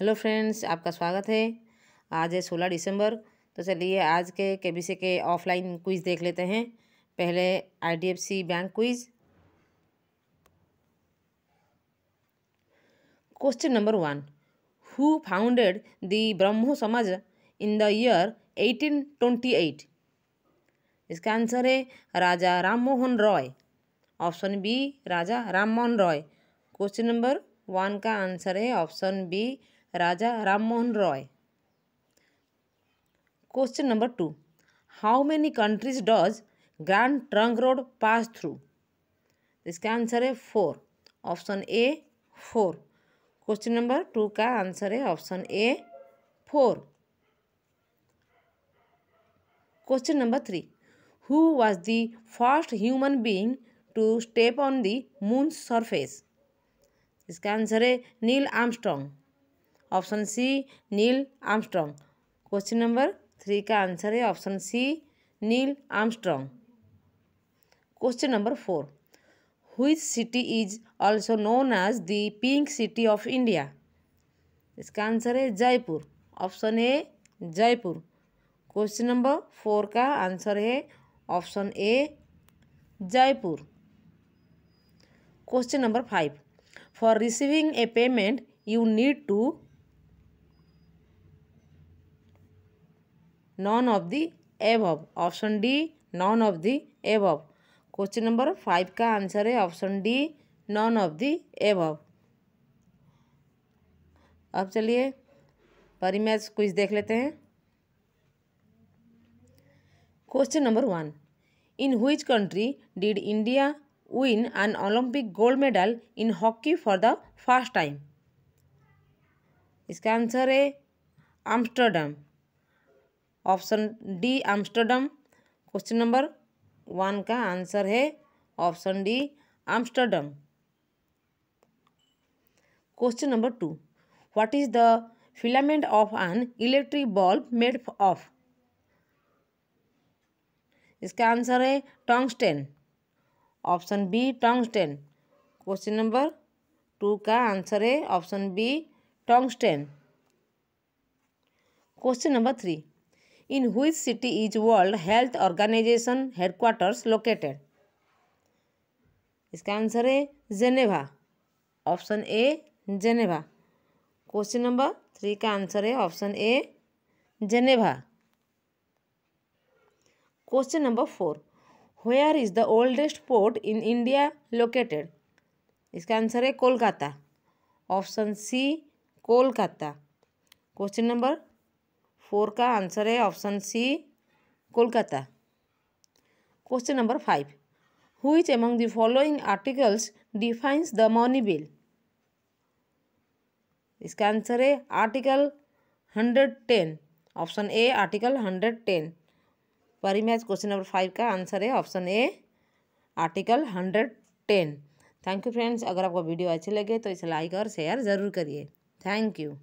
hello friends आपका स्वागत है आज है सोलह दिसंबर तो चलिए आज के के बी सी के ऑफलाइन क्विज देख लेते हैं पहले IDFC bank quiz question number one who founded the Brahmo Samaj in the year eighteen twenty eight इसका आंसर है Raja Ram Mohan Roy option B Raja Ram Mohan Roy question number one का आंसर है option B Raja Rammohan Roy question number two how many countries does Grand Trunk Road pass through इसका answer है four option A four question number two का answer है option A four question number three who was the first human being to step on the moon surface इसका answer है Neil Armstrong option C Neil Armstrong question number three का answer है option C Neil Armstrong question number four which city is also known as the pink city of India इसका answer है Jaipur option A Jaipur question number four का answer है option A Jaipur question number five for receiving a payment you need to none of the above option D none of the above question number five का answer है option D none of the above अब चलिए Parimatch quiz देख लेते हैं question number one in which country did India win an Olympic gold medal in hockey for the first time इसका answer है Amsterdam option D Amsterdam question number one का answer है option D Amsterdam question number two what is the filament of an electric bulb made of इसका answer है tungsten option B tungsten question number two का answer है option B tungsten question number three in which city is World Health Organization headquarters located इसका answer है Geneva option A Geneva question number three का answer है option A Geneva question number four where is the oldest port in India located इसका answer है Kolkata option C Kolkata question number four का answer है option C Kolkata question number five which among the following articles defines the money bill इसका answer है article hundred ten option A article hundred ten Parimatch question number five का answer है option A article hundred ten thank you friends अगर आपको video अच्छी लगे तो इसे लाइक और शेयर ज़रूर करिए थैंक यू